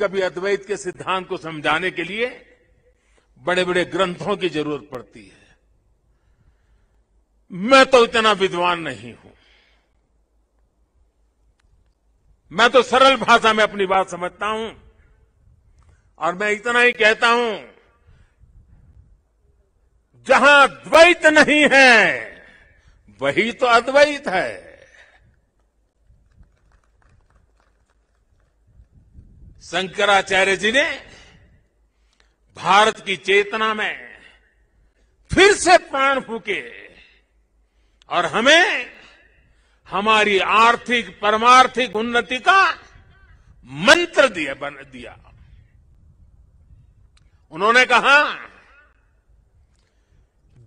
कभी अद्वैत के सिद्धांत को समझाने के लिए बड़े बड़े ग्रंथों की जरूरत पड़ती है मैं तो इतना विद्वान नहीं हूं मैं तो सरल भाषा में अपनी बात समझता हूं और मैं इतना ही कहता हूं जहां द्वैत नहीं है वही तो अद्वैत है शंकराचार्य जी ने भारत की चेतना में फिर से प्राण फूके और हमें हमारी आर्थिक परमार्थिक उन्नति का मंत्र दिया बन दिया उन्होंने कहा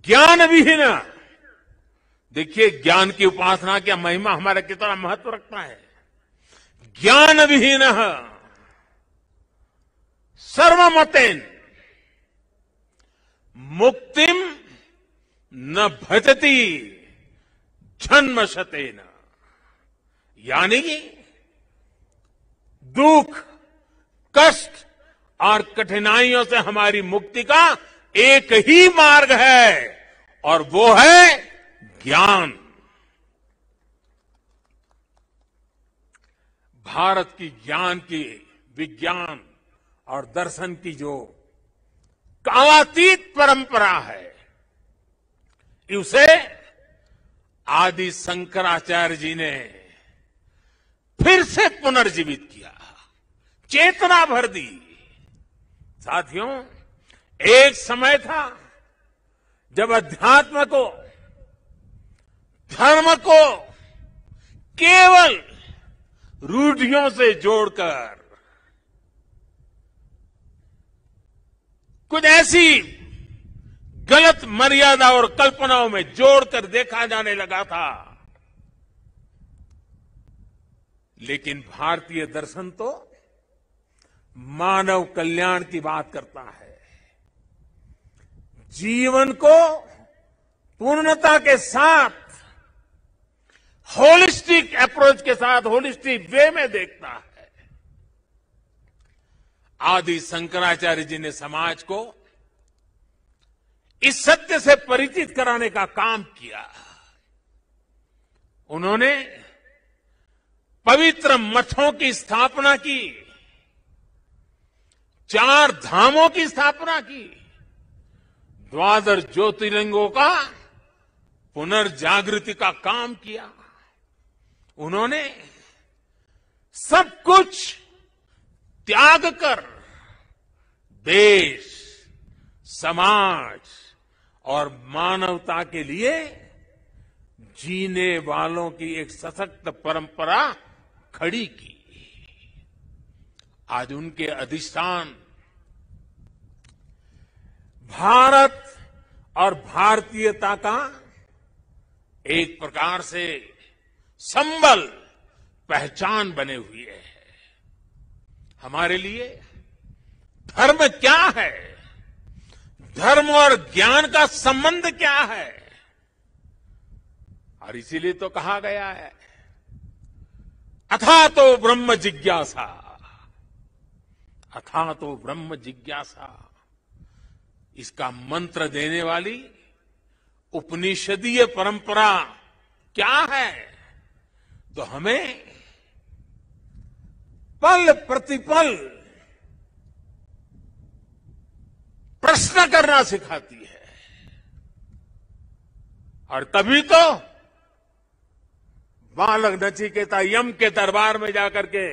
ज्ञान विहीन देखिए ज्ञान की उपासना क्या महिमा हमारा कितना महत्व रखता है ज्ञान विहीन सर्वमतेन मुक्तिम न भजती जन्म शतेन यानी दुख कष्ट और कठिनाइयों से हमारी मुक्ति का एक ही मार्ग है और वो है ज्ञान भारत की ज्ञान की विज्ञान और दर्शन की जो कालातीत परंपरा है उसे आदि शंकराचार्य जी ने फिर से पुनर्जीवित किया चेतना भर दी साथियों एक समय था जब अध्यात्म को धर्म को केवल रूढ़ियों से जोड़कर कुछ ऐसी गलत मर्यादा और कल्पनाओं में जोड़कर देखा जाने लगा था लेकिन भारतीय दर्शन तो मानव कल्याण की बात करता है जीवन को पूर्णता के साथ होलिस्टिक अप्रोच के साथ होलिस्टिक वे में देखता है आदि शंकराचार्य जी ने समाज को इस सत्य से परिचित कराने का काम किया उन्होंने पवित्र मठों की स्थापना की चार धामों की स्थापना की द्वादश ज्योतिर्लिंगों का पुनर्जागृति का काम किया उन्होंने सब कुछ त्याग कर देश समाज और मानवता के लिए जीने वालों की एक सशक्त परंपरा खड़ी की आज उनके अधिष्ठान भारत और भारतीयता का एक प्रकार से संबल पहचान बने हुए हैं हमारे लिए धर्म क्या है धर्म और ज्ञान का संबंध क्या है और इसीलिए तो कहा गया है अथा तो ब्रह्म जिज्ञासा अथा तो ब्रह्म जिज्ञासा इसका मंत्र देने वाली उपनिषदीय परंपरा क्या है तो हमें पल प्रतिपल प्रश्न करना सिखाती है और तभी तो बालक नचिकेता यम के दरबार में जाकर के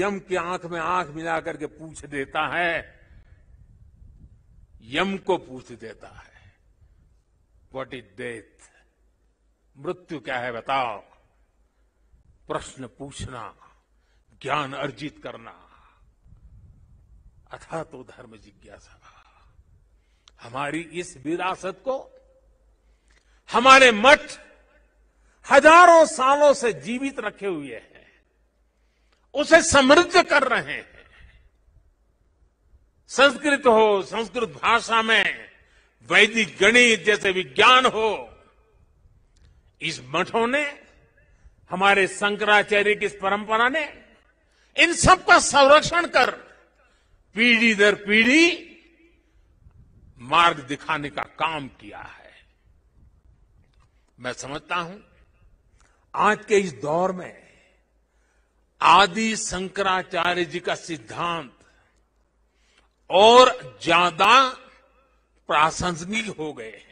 यम की आंख में आंख मिला करके पूछ देता है यम को पूछ देता है वॉट इज डेथ मृत्यु क्या है बताओ प्रश्न पूछना ज्ञान अर्जित करना अथा तो धर्म जिज्ञासा हमारी इस विरासत को हमारे मठ हजारों सालों से जीवित रखे हुए हैं उसे समृद्ध कर रहे हैं संस्कृत हो संस्कृत भाषा में वैदिक गणित जैसे विज्ञान हो इस मठों ने हमारे शंकराचार्य की इस परंपरा ने इन सब का संरक्षण कर पीढ़ी दर पीढ़ी मार्ग दिखाने का काम किया है मैं समझता हूं आज के इस दौर में आदि शंकराचार्य जी का सिद्धांत और ज्यादा प्रासंगिक हो गए हैं